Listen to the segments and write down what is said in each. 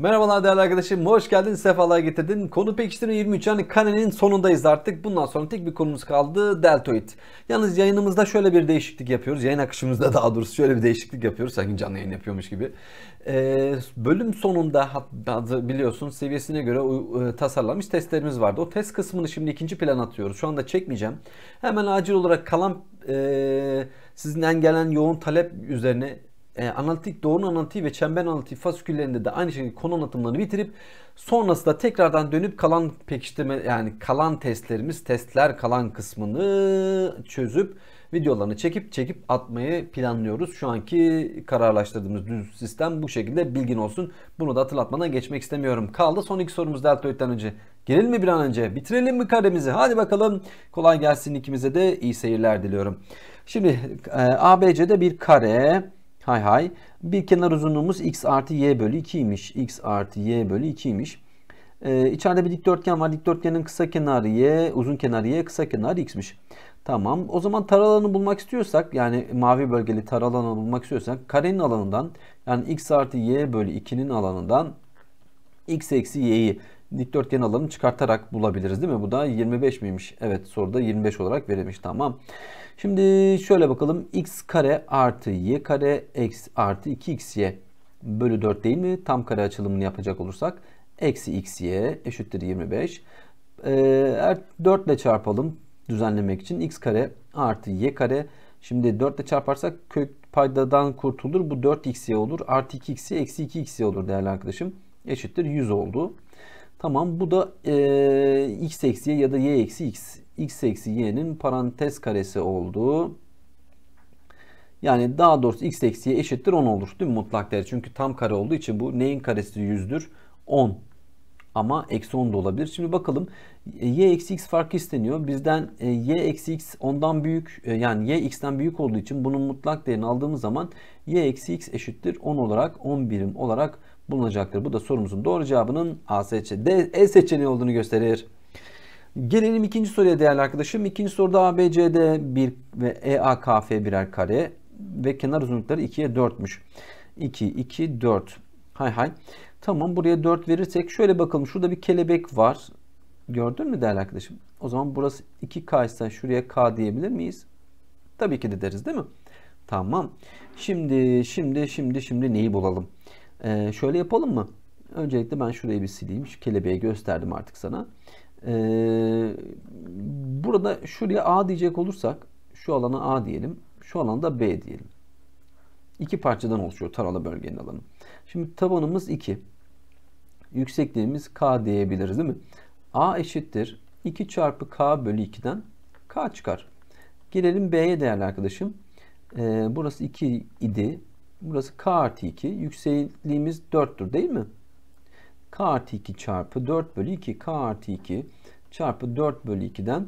Merhabalar değerli arkadaşım. Hoş geldin. Sefalar getirdin. Konu pekiştirme 23. Yani kanenin sonundayız artık. Bundan sonra tek bir konumuz kaldı. Deltoid. Yalnız yayınımızda şöyle bir değişiklik yapıyoruz. Yayın akışımızda daha doğrusu şöyle bir değişiklik yapıyoruz. Sanki canlı yayın yapıyormuş gibi. Ee, bölüm sonunda biliyorsun seviyesine göre e, tasarlanmış testlerimiz vardı. O test kısmını şimdi ikinci plan atıyoruz. Şu anda çekmeyeceğim. Hemen acil olarak kalan e, sizden gelen yoğun talep üzerine e, analitik doğru analitiği ve çember analitiği fasiküllerinde de aynı şekilde konu anlatımlarını bitirip sonrasında tekrardan dönüp kalan pekiştirme yani kalan testlerimiz testler kalan kısmını çözüp videolarını çekip çekip atmayı planlıyoruz. Şu anki kararlaştırdığımız düz sistem bu şekilde bilgin olsun. Bunu da hatırlatmadan geçmek istemiyorum. Kaldı son iki sorumuz deltoid'den önce. Gelelim mi bir an önce? Bitirelim mi karemizi? Hadi bakalım. Kolay gelsin ikimize de iyi seyirler diliyorum. Şimdi e, ABC'de bir kare Hay hay. Bir kenar uzunluğumuz x artı y bölü 2'ymiş. x artı y bölü 2'ymiş. Ee, içeride bir dikdörtgen var. Dikdörtgenin kısa kenarı y, uzun kenarı y, kısa kenarı x'miş. Tamam. O zaman tar alanı bulmak istiyorsak yani mavi bölgeli tar alanı bulmak istiyorsak karenin alanından yani x artı y bölü 2'nin alanından x eksi y'yi dikdörtgen alanını çıkartarak bulabiliriz değil mi? Bu da 25 miymiş? Evet soruda 25 olarak verilmiş. Tamam. Şimdi şöyle bakalım. x kare artı y kare x artı 2xy bölü 4 değil mi? Tam kare açılımını yapacak olursak. Eksi xy eşittir 25. Ee, 4 er, ile çarpalım düzenlemek için. x kare artı y kare. Şimdi 4 ile çarparsak kök paydadan kurtulur. Bu 4xy olur. Artı 2xy eksi 2xy olur değerli arkadaşım. Eşittir 100 oldu. Tamam bu da e, x eksiye ya da y eksi x x eksi y'nin parantez karesi olduğu yani daha doğrusu x eksi y eşittir 10 olur değil mi mutlak değer? Çünkü tam kare olduğu için bu neyin karesi 100'dür? 10 ama eksi 10 da olabilir. Şimdi bakalım y eksi x farkı isteniyor. Bizden e, y eksi x ondan büyük e, yani y x'ten büyük olduğu için bunun mutlak değerini aldığımız zaman y eksi x eşittir 10 olarak 10 birim olarak bulunacaktır. Bu da sorumuzun doğru cevabının A seçeneği, D, E seçeneği olduğunu gösterir. Gelelim ikinci soruya değerli arkadaşım. İkinci soruda ABCD 1 ve EAKF birer kare ve kenar uzunlukları 2'ye 4'müş. 2, 2, 4. Hay hay. Tamam buraya 4 verirsek şöyle bakalım. Şurada bir kelebek var. Gördün mü değerli arkadaşım? O zaman burası 2K ise şuraya K diyebilir miyiz? Tabii ki de deriz değil mi? Tamam. Şimdi şimdi şimdi şimdi neyi bulalım? Ee, şöyle yapalım mı? Öncelikle ben şurayı bir sileyim. Şu kelebeği gösterdim artık sana. Ee, burada şuraya A diyecek olursak şu alana A diyelim. Şu alanda B diyelim. İki parçadan oluşuyor taralı bölgenin alanı. Şimdi tabanımız 2. Yüksekliğimiz K diyebiliriz değil mi? A eşittir. 2 çarpı K bölü 2'den K çıkar. Gelelim B'ye değerli arkadaşım. Ee, burası 2 idi. Burası K artı 2. Yüksekliğimiz 4'tür değil mi? k artı 2 çarpı 4 bölü 2 k artı 2 çarpı 4 bölü 2'den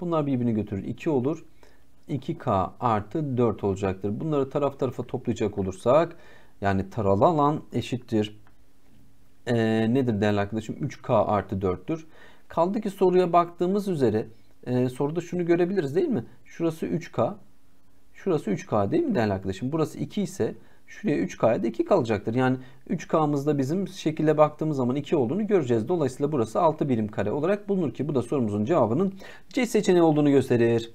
bunlar birbirini götürür 2 olur 2k artı 4 olacaktır bunları taraf tarafa toplayacak olursak yani taralı alan eşittir e, nedir değerli arkadaşım 3k artı 4'tür kaldı ki soruya baktığımız üzere e, soruda şunu görebiliriz değil mi şurası 3k şurası 3k değil mi değerli arkadaşım burası 2 ise Şuraya 3K'ya da 2 kalacaktır. Yani 3K'mızda bizim şekilde baktığımız zaman 2 olduğunu göreceğiz. Dolayısıyla burası 6 birim kare olarak bulunur ki bu da sorumuzun cevabının C seçeneği olduğunu gösterir.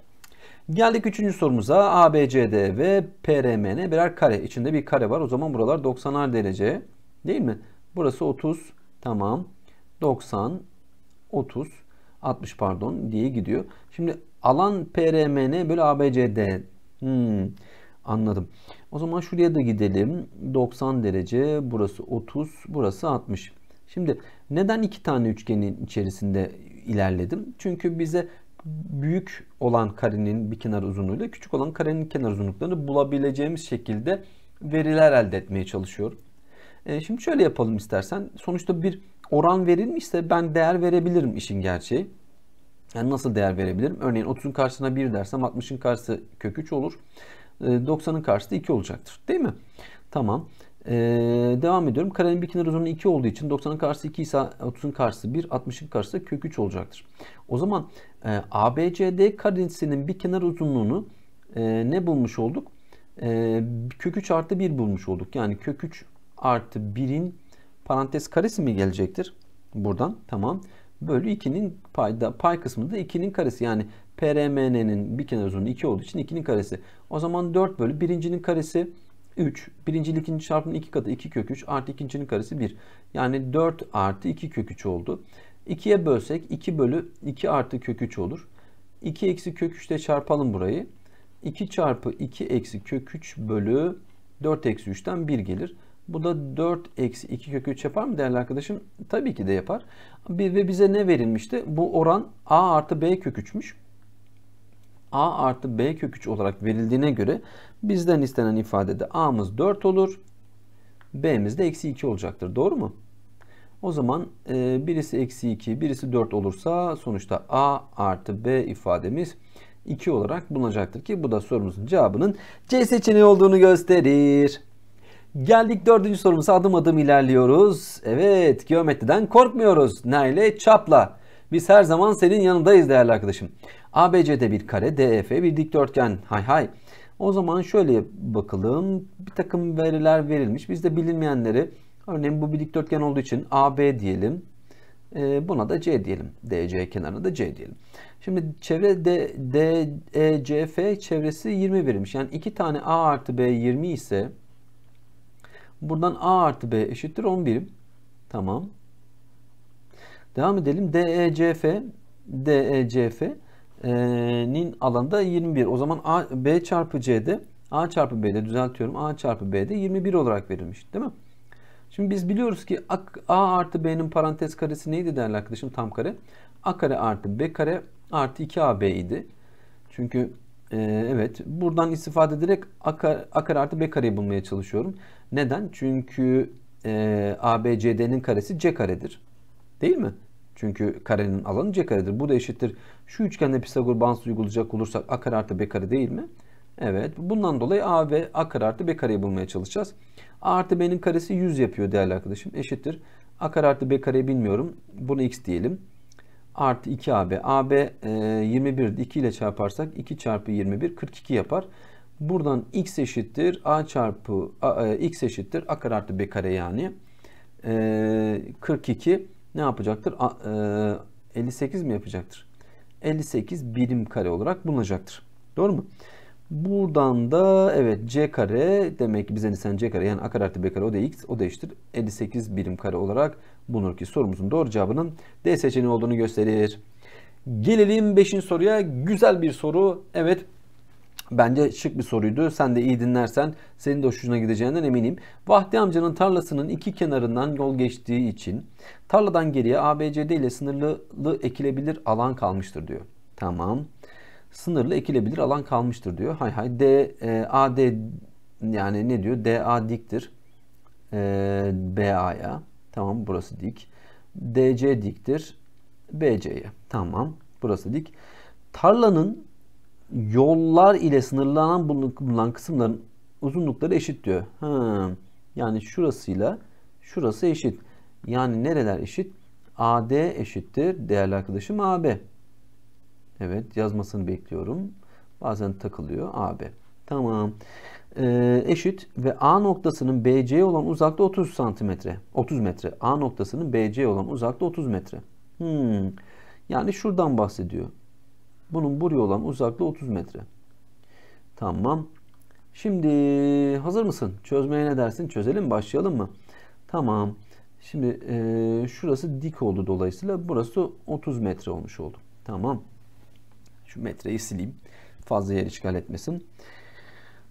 Geldik üçüncü sorumuza. ABCD ve PRMN birer kare. İçinde bir kare var. O zaman buralar 90'ar derece. Değil mi? Burası 30. Tamam. 90, 30, 60 pardon diye gidiyor. Şimdi alan PRMN bölü ABCD. Hmm, anladım. O zaman şuraya da gidelim. 90 derece, burası 30, burası 60. Şimdi neden iki tane üçgenin içerisinde ilerledim? Çünkü bize büyük olan karenin bir kenar uzunluğuyla küçük olan karenin kenar uzunluklarını bulabileceğimiz şekilde veriler elde etmeye çalışıyorum. E, şimdi şöyle yapalım istersen. Sonuçta bir oran verilmişse ben değer verebilirim işin gerçeği. Yani nasıl değer verebilirim? Örneğin 30'un karşısına 1 dersem 60'ın karşısı kök 3 olur. 90'ın ee, karşısı 2 olacaktır. Değil mi? Tamam. Ee, devam ediyorum. Karenin bir kenar uzunluğu 2 olduğu için 90'ın karşısı 2 ise 30'un karşısı 1, 60'ın karşısı kök 3 olacaktır. O zaman e, ABCD karesinin bir kenar uzunluğunu e, ne bulmuş olduk? E, kök 3 artı 1 bulmuş olduk. Yani kök 3 artı 1'in parantez karesi mi gelecektir? Buradan tamam. Bölü 2'nin payda, pay kısmında 2'nin karesi. Yani PRMN'nin bir kenar uzunluğu 2 olduğu için 2'nin karesi. O zaman 4 bölü birincinin karesi 3. Birinci ile ikinci çarpımın 2 katı 2 kök 3 artı ikincinin karesi 1. Yani 4 artı 2 kök 3 oldu. 2'ye bölsek 2 bölü 2 artı kök 3 olur. 2 eksi kök 3 çarpalım burayı. 2 çarpı 2 eksi kök 3 bölü 4 eksi 3'ten 1 gelir. Bu da 4 eksi 2 kök 3 yapar mı değerli arkadaşım? Tabii ki de yapar. ve bize ne verilmişti? Bu oran a artı b kök 3'müş a artı b kök 3 olarak verildiğine göre bizden istenen ifadede a'mız 4 olur. b'miz de eksi 2 olacaktır. Doğru mu? O zaman e, birisi eksi 2 birisi 4 olursa sonuçta a artı b ifademiz 2 olarak bulunacaktır ki bu da sorumuzun cevabının C seçeneği olduğunu gösterir. Geldik dördüncü sorumuza adım adım ilerliyoruz. Evet geometriden korkmuyoruz. Ne ile? Çapla. Biz her zaman senin yanındayız değerli arkadaşım. ABC'de bir kare, DEF bir dikdörtgen. Hay hay. O zaman şöyle bakalım. Bir takım veriler verilmiş. Biz de bilinmeyenleri örneğin bu bir dikdörtgen olduğu için AB diyelim. E, buna da C diyelim. DC kenarına da C diyelim. Şimdi çevre D, D, E, C, F çevresi 20 verilmiş. Yani iki tane A artı B 20 ise buradan A artı B eşittir 11. Tamam. Devam edelim. DECF DECF'nin e, alanda 21. O zaman A, B çarpı C'de A çarpı B'de düzeltiyorum. A çarpı B'de 21 olarak verilmiş. Değil mi? Şimdi biz biliyoruz ki A, A artı B'nin parantez karesi neydi değerli arkadaşım? Tam kare. A kare artı B kare artı 2AB idi. Çünkü e, evet buradan istifade ederek A, A kare artı B kareyi bulmaya çalışıyorum. Neden? Çünkü e, ABCD'nin karesi C karedir. Değil mi? Çünkü karenin alanı c karedir. Bu da eşittir. Şu üçgende Pisagor bağıntısı uygulayacak olursak a kare artı b kare değil mi? Evet. Bundan dolayı a ve a kare artı b kareyi bulmaya çalışacağız. a artı b'nin karesi 100 yapıyor değerli arkadaşım. Eşittir. a kare artı b kareyi bilmiyorum. Bunu x diyelim. Artı 2ab. ab e, 21 2 ile çarparsak 2 çarpı 21 42 yapar. Buradan x eşittir a çarpı a, e, x eşittir a kare artı b kare yani. E, 42 ne yapacaktır? A, e, 58 mi yapacaktır? 58 birim kare olarak bulunacaktır. Doğru mu? Buradan da evet c kare demek ki bize nispeten c kare yani a kare artı b kare o da x o da eşittir 58 birim kare olarak bulunur ki sorumuzun doğru cevabının d seçeneği olduğunu gösterir. Gelelim 5. soruya. Güzel bir soru. Evet Bence şık bir soruydu. Sen de iyi dinlersen senin de hoşuna gideceğinden eminim. Vahdi amcanın tarlasının iki kenarından yol geçtiği için tarladan geriye ABCD ile sınırlı ekilebilir alan kalmıştır diyor. Tamam. Sınırlı ekilebilir alan kalmıştır diyor. Hay hay. D, e, D yani ne diyor? D DA diktir. E, BA'ya. Tamam burası dik. D DC diktir. BC'ye. Tamam. Burası dik. Tarlanın yollar ile sınırlanan bulunan kısımların uzunlukları eşit diyor. Ha. Yani şurasıyla şurası eşit. Yani nereler eşit? AD eşittir değerli arkadaşım AB. Evet yazmasını bekliyorum. Bazen takılıyor AB. Tamam. Ee, eşit ve A noktasının BC'ye olan uzakta 30 santimetre. 30 metre. A noktasının BC'ye olan uzakta 30 metre. Hmm. Yani şuradan bahsediyor. Bunun buraya olan uzaklığı 30 metre. Tamam. Şimdi hazır mısın? Çözmeye ne dersin? Çözelim başlayalım mı? Tamam. Şimdi e, şurası dik oldu dolayısıyla burası 30 metre olmuş oldu. Tamam. Şu metreyi sileyim. Fazla yer işgal etmesin.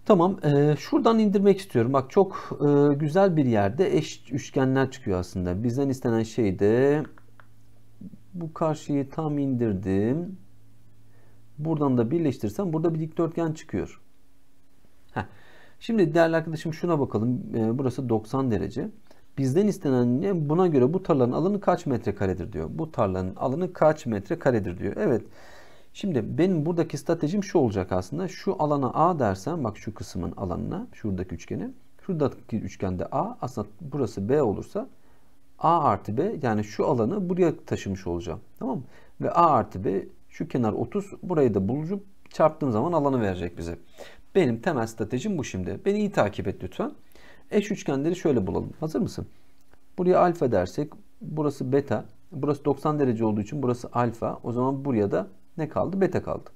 Tamam. E, şuradan indirmek istiyorum. Bak çok e, güzel bir yerde eş üçgenler çıkıyor aslında. Bizden istenen şey de bu karşıyı tam indirdim. Buradan da birleştirsem burada bir dikdörtgen çıkıyor. Heh. Şimdi değerli arkadaşım şuna bakalım. E, burası 90 derece. Bizden istenen ne? Buna göre bu tarlanın alanı kaç metrekaredir diyor. Bu tarlanın alanı kaç metrekaredir diyor. Evet. Şimdi benim buradaki stratejim şu olacak aslında. Şu alana A dersen bak şu kısmın alanına şuradaki üçgeni. Şuradaki üçgende A aslında burası B olursa A artı B yani şu alanı buraya taşımış olacağım. Tamam mı? Ve A artı B şu kenar 30. Burayı da bulucup çarptığım zaman alanı verecek bize. Benim temel stratejim bu şimdi. Beni iyi takip et lütfen. Eş üçgenleri şöyle bulalım. Hazır mısın? Buraya alfa dersek burası beta. Burası 90 derece olduğu için burası alfa. O zaman buraya da ne kaldı? Beta kaldı.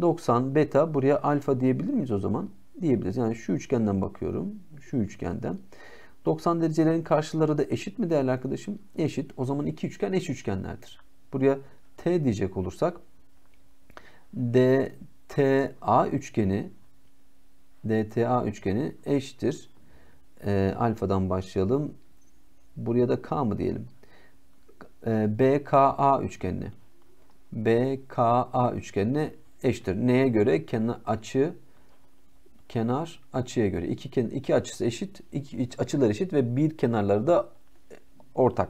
90 beta buraya alfa diyebilir miyiz o zaman? Diyebiliriz. Yani şu üçgenden bakıyorum. Şu üçgenden. 90 derecelerin karşıları da eşit mi değerli arkadaşım? Eşit. O zaman iki üçgen eş üçgenlerdir. Buraya T diyecek olursak DTA üçgeni DTA üçgeni eşittir. E, alfadan başlayalım. Buraya da K mı diyelim? E, ee, BKA üçgenine. BKA üçgenine eşittir. Neye göre? Kenar açı kenar açıya göre. İki, iki açısı eşit, iki, açılar eşit ve bir kenarları da ortak.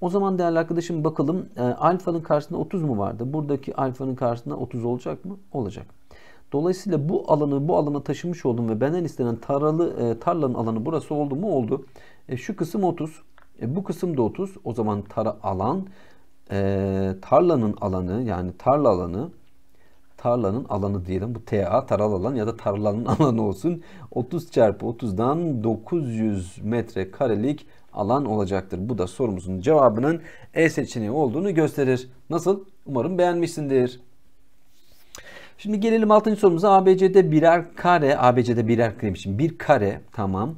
O zaman değerli arkadaşım bakalım e, alfanın karşısında 30 mu vardı? Buradaki alfanın karşısında 30 olacak mı? Olacak. Dolayısıyla bu alanı bu alana taşımış oldum ve benden istenen taralı, e, tarlanın alanı burası oldu mu? Oldu. E, şu kısım 30. E, bu kısım da 30. O zaman tara alan e, tarlanın alanı yani tarla alanı tarlanın alanı diyelim. Bu TA taral alan ya da tarlanın alanı olsun. 30 çarpı 30'dan 900 metrekarelik. karelik alan olacaktır. Bu da sorumuzun cevabının E seçeneği olduğunu gösterir. Nasıl? Umarım beğenmişsindir. Şimdi gelelim 6. sorumuza. ABC'de birer kare, ABC'de birer kare için bir kare tamam.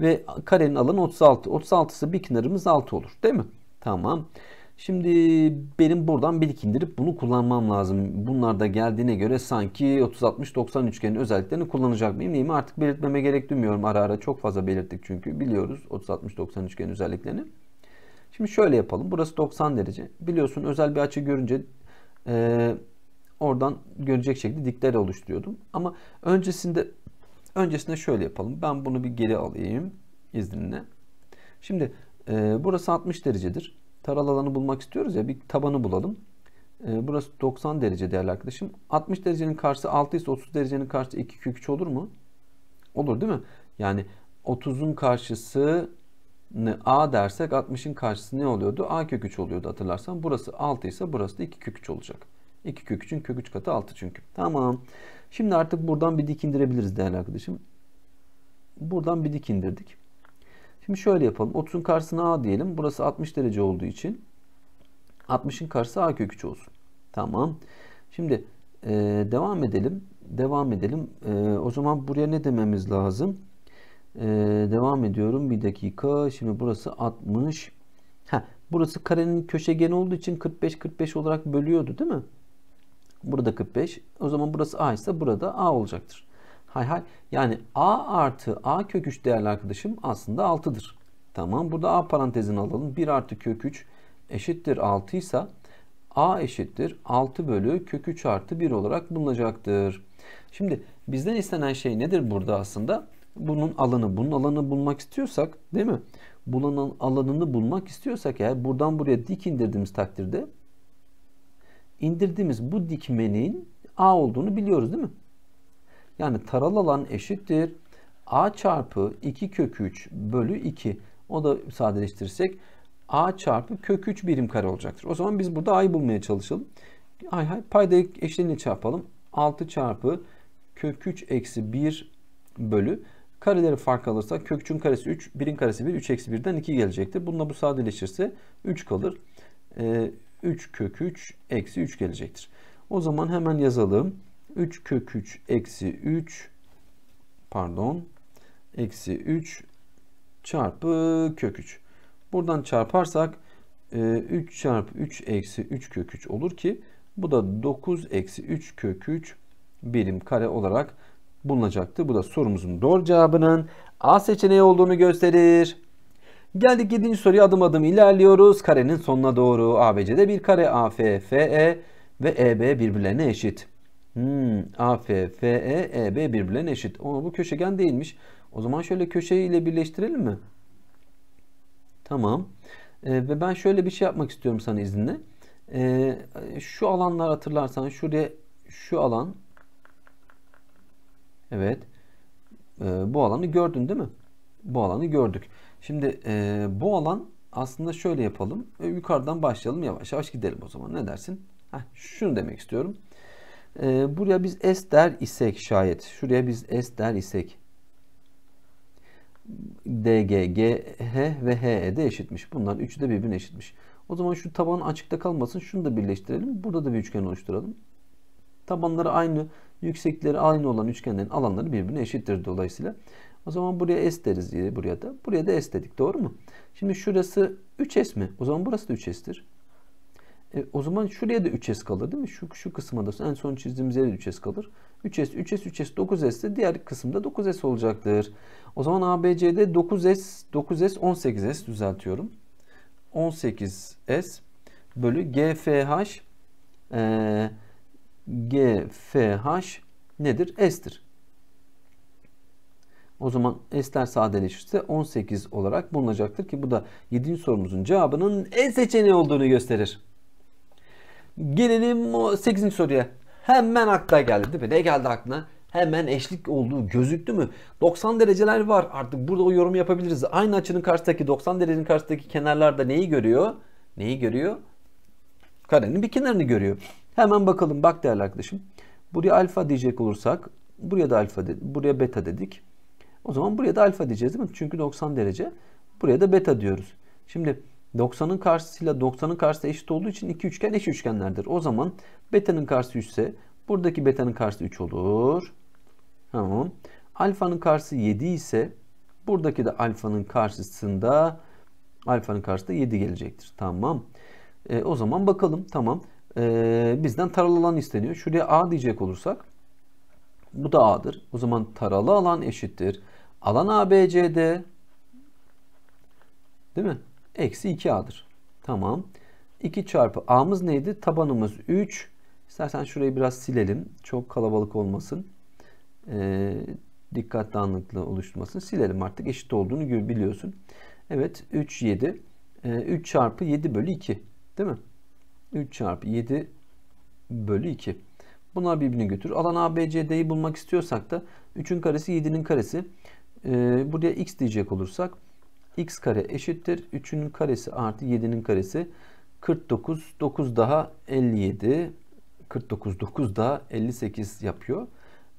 Ve karenin alanı 36. 36'sı bir kenarımız 6 olur değil mi? Tamam. Şimdi benim buradan birikimdirip bunu kullanmam lazım. Bunlar da geldiğine göre sanki 30-60-90 üçgenin özelliklerini kullanacak mıyım değil mi? Artık belirtmeme gerek duymuyorum. Ara ara çok fazla belirttik çünkü biliyoruz 30-60-90 üçgenin özelliklerini. Şimdi şöyle yapalım. Burası 90 derece. Biliyorsun özel bir açı görünce e, oradan görecek şekilde dikler oluşturuyordum. Ama öncesinde öncesinde şöyle yapalım. Ben bunu bir geri alayım izninle. Şimdi e, burası 60 derecedir. Taral alanı bulmak istiyoruz ya bir tabanı bulalım. E, burası 90 derece değerli arkadaşım. 60 derecenin karşısı 6 ise 30 derecenin karşısı 2 kök 3 olur mu? Olur değil mi? Yani 30'un karşısı ne a dersek 60'ın karşısı ne oluyordu? a kök 3 oluyordu hatırlarsan. Burası 6 ise burası da 2 kök 3 olacak. 2 kök 3'ün kök 3 katı 6 çünkü. Tamam. Şimdi artık buradan bir dik indirebiliriz değerli arkadaşım. Buradan bir dik indirdik. Şimdi şöyle yapalım. 30'un karşısına A diyelim. Burası 60 derece olduğu için 60'ın karşısı A kök 3 olsun. Tamam. Şimdi e, devam edelim. Devam edelim. E, o zaman buraya ne dememiz lazım? E, devam ediyorum. Bir dakika. Şimdi burası 60. Heh, burası karenin köşegeni olduğu için 45-45 olarak bölüyordu değil mi? Burada 45. O zaman burası A ise burada A olacaktır. Hay hay. Yani a artı a kök 3 değerli arkadaşım aslında 6'dır. Tamam. Burada a parantezini alalım. 1 artı kök 3 eşittir 6 ise a eşittir 6 bölü kök 3 artı 1 olarak bulunacaktır. Şimdi bizden istenen şey nedir burada aslında? Bunun alanı, bunun alanı bulmak istiyorsak değil mi? Bunun alanını bulmak istiyorsak eğer buradan buraya dik indirdiğimiz takdirde indirdiğimiz bu dikmenin a olduğunu biliyoruz değil mi? Yani taralı alan eşittir. A çarpı 2 kök 3 bölü 2. O da sadeleştirirsek A çarpı kök 3 birim kare olacaktır. O zaman biz burada A'yı bulmaya çalışalım. Ay hay paydayı eşleniyle çarpalım. 6 çarpı kök 3 eksi 1 bölü kareleri fark alırsak kök 3'ün karesi 3, 1'in karesi 1, 3 eksi 1'den 2 gelecektir. Bununla bu sadeleşirse 3 kalır. Ee, 3 kök 3 eksi 3 gelecektir. O zaman hemen yazalım. 3 kök 3 eksi 3 pardon eksi 3 çarpı kök 3. Buradan çarparsak 3 e, çarpı 3 eksi 3 kök 3 olur ki bu da 9 eksi 3 kök 3 birim kare olarak bulunacaktı. Bu da sorumuzun doğru cevabının A seçeneği olduğunu gösterir. Geldik 7. soruya adım adım ilerliyoruz. Karenin sonuna doğru ABC'de bir kare AFFE ve EB birbirlerine eşit. Hmm, AF, FE, EB birbirlerine eşit. Ama bu köşegen değilmiş. O zaman şöyle köşeyi ile birleştirelim mi? Tamam. E, ve ben şöyle bir şey yapmak istiyorum sana izinle. E, şu alanlar hatırlarsan şuraya şu alan evet e, bu alanı gördün değil mi? Bu alanı gördük. Şimdi e, bu alan aslında şöyle yapalım. E, yukarıdan başlayalım. Yavaş yavaş gidelim o zaman. Ne dersin? Heh, şunu demek istiyorum. E, buraya biz S der isek şayet. Şuraya biz S der isek. DG, GH ve HE de eşitmiş. Bunların üçü de birbirine eşitmiş. O zaman şu taban açıkta kalmasın. Şunu da birleştirelim. Burada da bir üçgen oluşturalım. Tabanları aynı, yüksekleri aynı olan üçgenlerin alanları birbirine eşittir dolayısıyla. O zaman buraya S deriz diye buraya da. Buraya da S dedik. Doğru mu? Şimdi şurası 3S mi? O zaman burası da 3S'tir. E, o zaman şuraya da 3S kalır değil mi? Şu, şu kısımda da en son çizdiğimiz yere de 3S kalır. 3S, 3S, 3S, 9S de diğer kısımda 9S olacaktır. O zaman ABC'de 9S, 9S, 18S düzeltiyorum. 18S bölü GFH e, GFH nedir? S'tir. O zaman S'ler sadeleşirse 18 olarak bulunacaktır ki bu da 7. sorumuzun cevabının E seçeneği olduğunu gösterir. Gelelim o 8. soruya. Hemen aklına geldi değil mi? Ne geldi aklına? Hemen eşlik olduğu gözüktü mü? 90 dereceler var. Artık burada o yorumu yapabiliriz. Aynı açının karşısındaki 90 derecenin karşısındaki kenarlarda neyi görüyor? Neyi görüyor? Karenin bir kenarını görüyor. Hemen bakalım. Bak değerli arkadaşım. Buraya alfa diyecek olursak buraya da alfa dedik. Buraya beta dedik. O zaman buraya da alfa diyeceğiz değil mi? Çünkü 90 derece. Buraya da beta diyoruz. Şimdi 90'ın karşısıyla 90'ın karşısı eşit olduğu için iki üçgen eş üçgenlerdir. O zaman beta'nın karşısı 3 ise buradaki beta'nın karşısı 3 olur. Tamam. Alfa'nın karşısı 7 ise buradaki de alfa'nın karşısında alfanın karşısında 7 gelecektir. Tamam. E, o zaman bakalım. Tamam. E, bizden taralı alan isteniyor. Şuraya A diyecek olursak bu da A'dır. O zaman taralı alan eşittir. Alan ABCD değil mi? Eksi 2A'dır. Tamam. 2 çarpı A'mız neydi? Tabanımız 3. İstersen şurayı biraz silelim. Çok kalabalık olmasın. E, dikkat dağınıklığı oluşturmasın. Silelim artık eşit olduğunu biliyorsun. Evet 3 7. E, 3 çarpı 7 bölü 2. Değil mi? 3 çarpı 7 bölü 2. Bunlar birbirini götür. Alan ABCD'yi bulmak istiyorsak da 3'ün karesi 7'nin karesi. E, buraya x diyecek olursak x kare eşittir. 3'ünün karesi artı 7'nin karesi. 49, 9 daha 57. 49, 9 daha 58 yapıyor.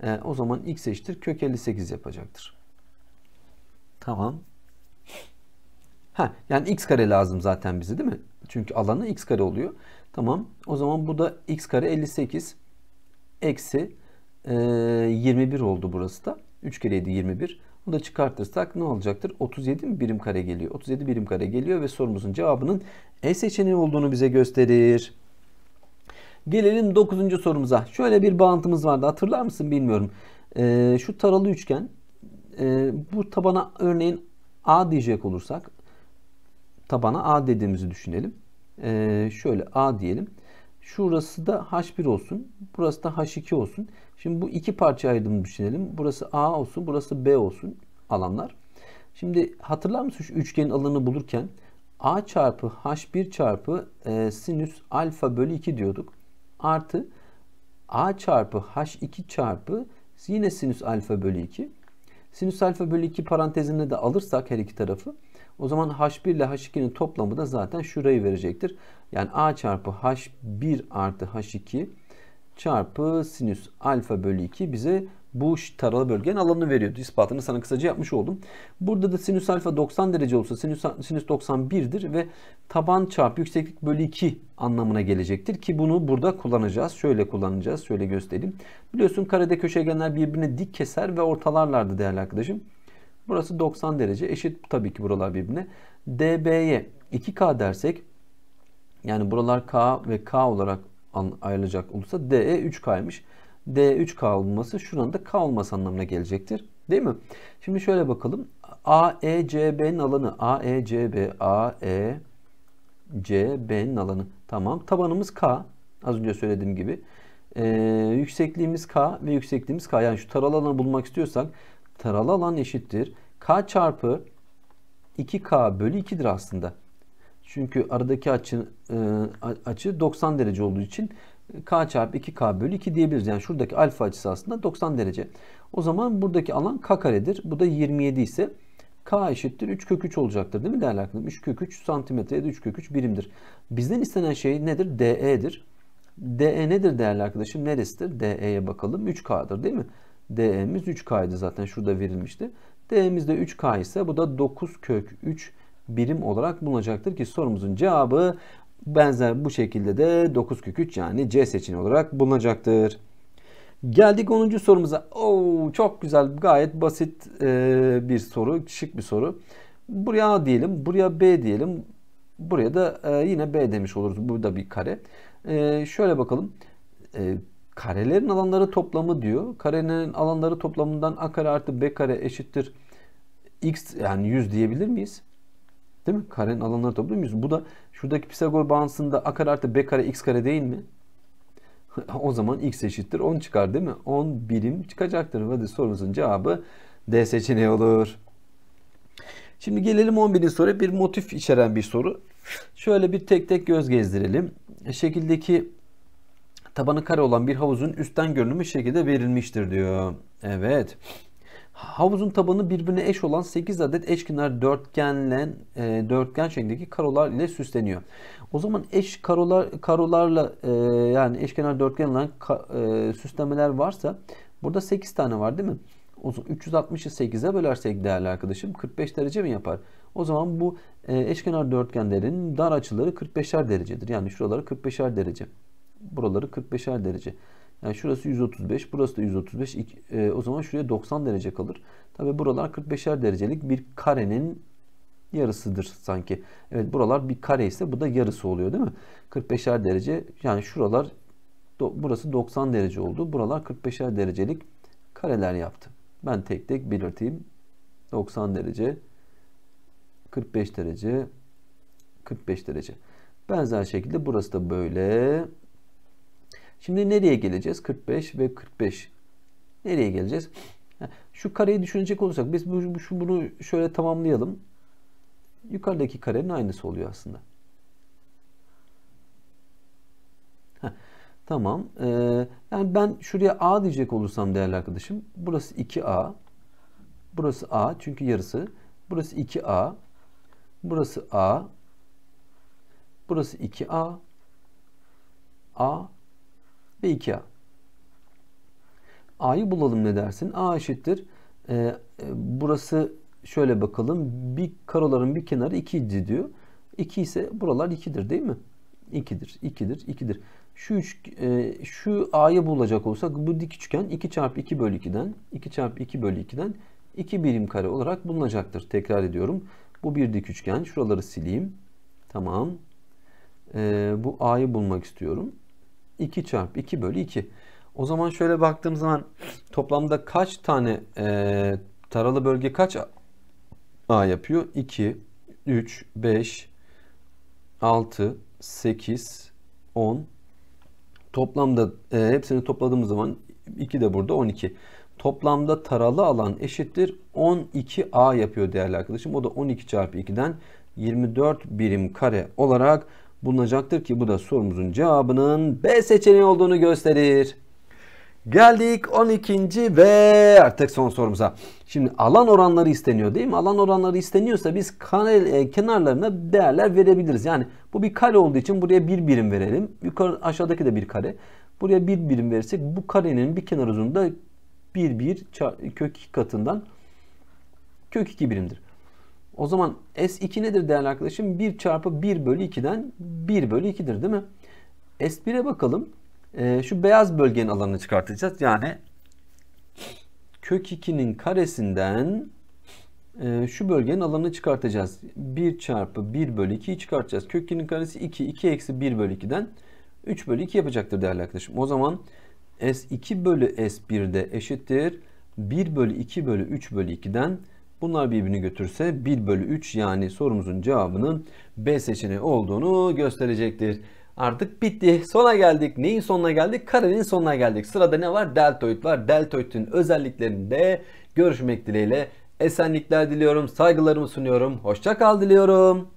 E, o zaman x eşittir kök 58 yapacaktır. Tamam. Ha, yani x kare lazım zaten bize değil mi? Çünkü alanı x kare oluyor. Tamam. O zaman bu da x kare 58 eksi e, 21 oldu burası da. 3 kere 7 21. Bunu da çıkartırsak ne olacaktır? 37 birim kare geliyor? 37 birim kare geliyor ve sorumuzun cevabının E seçeneği olduğunu bize gösterir. Gelelim 9. sorumuza. Şöyle bir bağıntımız vardı. Hatırlar mısın bilmiyorum. Ee, şu taralı üçgen e, bu tabana örneğin A diyecek olursak tabana A dediğimizi düşünelim. Ee, şöyle A diyelim. Şurası da H1 olsun. Burası da H2 olsun. Şimdi bu iki parça ayrımını düşünelim. Burası A olsun, burası B olsun alanlar. Şimdi hatırlar mısınız şu üçgenin alanını bulurken A çarpı H1 çarpı e, sinüs alfa bölü 2 diyorduk. Artı A çarpı H2 çarpı yine sinüs alfa bölü 2. Sinüs alfa bölü 2 parantezine de alırsak her iki tarafı o zaman H1 ile H2'nin toplamı da zaten şurayı verecektir. Yani A çarpı H1 artı H2 çarpı sinüs alfa bölü 2 bize bu taralı bölgenin alanını veriyordu. İspatını sana kısaca yapmış oldum. Burada da sinüs alfa 90 derece olsa sinüs, sinüs 91'dir ve taban çarpı yükseklik bölü 2 anlamına gelecektir. Ki bunu burada kullanacağız. Şöyle kullanacağız. Şöyle göstereyim. Biliyorsun karede köşegenler birbirine dik keser ve ortalarlardı değerli arkadaşım. Burası 90 derece. Eşit tabii ki buralar birbirine. DB'ye 2K dersek yani buralar K ve K olarak ayrılacak olursa DE 3K'ymış. D 3K e e olması şuranın da K olması anlamına gelecektir. Değil mi? Şimdi şöyle bakalım. AECB'nin alanı AECB AECB'nin alanı. Tamam. Tabanımız K. Az önce söylediğim gibi. Ee, yüksekliğimiz K ve yüksekliğimiz K. Yani şu taralı alanı bulmak istiyorsak taralı alan eşittir. K çarpı 2K bölü 2'dir aslında. Çünkü aradaki açı e, açı 90 derece olduğu için k çarpı 2k bölü 2 diyebiliriz. Yani şuradaki alfa açısı aslında 90 derece. O zaman buradaki alan k karedir. Bu da 27 ise k eşittir 3 kök 3 olacaktır değil mi değerli arkadaşlarım? 3 kök 3 santimetre ya da 3 kök 3 birimdir. Bizden istenen şey nedir? DE'dir. DE nedir değerli arkadaşım? Neresidir? DE'ye bakalım. 3K'dır değil mi? DE'miz 3K'ydı zaten şurada verilmişti. DE'miz de 3K ise bu da 9 kök 3 birim olarak bulunacaktır ki sorumuzun cevabı benzer bu şekilde de 9 kök 3 yani C seçeneği olarak bulunacaktır. Geldik 10. sorumuza. Oo, çok güzel gayet basit e, bir soru şık bir soru. Buraya A diyelim buraya B diyelim. Buraya da e, yine B demiş oluruz. Burada bir kare. E, şöyle bakalım. E, karelerin alanları toplamı diyor. Karenin alanları toplamından A kare artı B kare eşittir. X yani 100 diyebilir miyiz? Değil mi? Karenin alanları topluyor muyuz? Bu da şuradaki Pisagor bağıntısında a kare artı b kare x kare değil mi? o zaman x eşittir 10 çıkar değil mi? 10 birim çıkacaktır. Hadi sorumuzun cevabı D seçeneği olur. Şimdi gelelim 11. soruya. Bir motif içeren bir soru. Şöyle bir tek tek göz gezdirelim. Şekildeki tabanı kare olan bir havuzun üstten görünümü şekilde verilmiştir diyor. Evet. Havuzun tabanı birbirine eş olan 8 adet eşkenar dörtgenle e, dörtgen şeklindeki karolar ile süsleniyor. O zaman eş karolar karolarla e, yani eşkenar dörtgen olan ka, e, süslemeler varsa burada 8 tane var değil mi? O zaman 360'ı bölersek değerli arkadaşım 45 derece mi yapar? O zaman bu e, eşkenar dörtgenlerin dar açıları 45'er derecedir. Yani şuraları 45'er derece. Buraları 45'er derece. Yani şurası 135, burası da 135. e, o zaman şuraya 90 derece kalır. Tabi buralar 45'er derecelik bir karenin yarısıdır sanki. Evet buralar bir kare ise bu da yarısı oluyor değil mi? 45'er derece yani şuralar do, burası 90 derece oldu. Buralar 45'er derecelik kareler yaptı. Ben tek tek belirteyim. 90 derece, 45 derece, 45 derece. Benzer şekilde burası da böyle. Şimdi nereye geleceğiz? 45 ve 45. Nereye geleceğiz? Şu kareyi düşünecek olursak biz bu, şu, bunu şöyle tamamlayalım. Yukarıdaki karenin aynısı oluyor aslında. tamam. Ee, yani ben şuraya A diyecek olursam değerli arkadaşım. Burası 2A. Burası A çünkü yarısı. Burası 2A. Burası A. Burası 2A. A ve 2A. A'yı bulalım ne dersin? A eşittir. E, e, burası şöyle bakalım. Bir karoların bir kenarı 2'di diyor. 2 ise buralar 2'dir değil mi? 2'dir, 2'dir, 2'dir. Şu üç, e, şu A'yı bulacak olsak bu dik üçgen 2 çarpı 2 bölü 2'den 2 çarpı 2 bölü 2'den 2 birim kare olarak bulunacaktır. Tekrar ediyorum. Bu bir dik üçgen. Şuraları sileyim. Tamam. E, bu A'yı bulmak istiyorum. 2 çarp 2 bölü 2. O zaman şöyle baktığım zaman toplamda kaç tane e, taralı bölge kaç A yapıyor? 2, 3, 5, 6, 8, 10. Toplamda e, hepsini topladığımız zaman 2 de burada 12. Toplamda taralı alan eşittir 12A yapıyor değerli arkadaşım. O da 12 çarpı 2'den 24 birim kare olarak bulunacaktır ki bu da sorumuzun cevabının B seçeneği olduğunu gösterir. Geldik 12. ve artık son sorumuza. Şimdi alan oranları isteniyor değil mi? Alan oranları isteniyorsa biz kare, e, kenarlarına değerler verebiliriz. Yani bu bir kare olduğu için buraya bir birim verelim. Yukarı aşağıdaki de bir kare. Buraya bir birim verirsek bu karenin bir kenar uzunluğu da 1 1 kök 2 katından kök 2 birimdir. O zaman S2 nedir değerli arkadaşım? 1 çarpı 1 bölü 2'den 1 bölü 2'dir değil mi? S1'e bakalım. Ee, şu beyaz bölgenin alanını çıkartacağız. Yani kök 2'nin karesinden e, şu bölgenin alanını çıkartacağız. 1 çarpı 1 bölü 2'yi çıkartacağız. Kök 2'nin karesi 2. 2 eksi 1 bölü 2'den 3 bölü 2 yapacaktır değerli arkadaşım. O zaman S2 bölü S1 de eşittir. 1 bölü 2 bölü 3 bölü 2'den Bunlar birbirini götürse 1 bölü 3 yani sorumuzun cevabının B seçeneği olduğunu gösterecektir. Artık bitti. Sona geldik. Neyin sonuna geldik? Karenin sonuna geldik. Sırada ne var? Deltoid var. Deltoid'in özelliklerinde görüşmek dileğiyle esenlikler diliyorum. Saygılarımı sunuyorum. Hoşça kal diliyorum.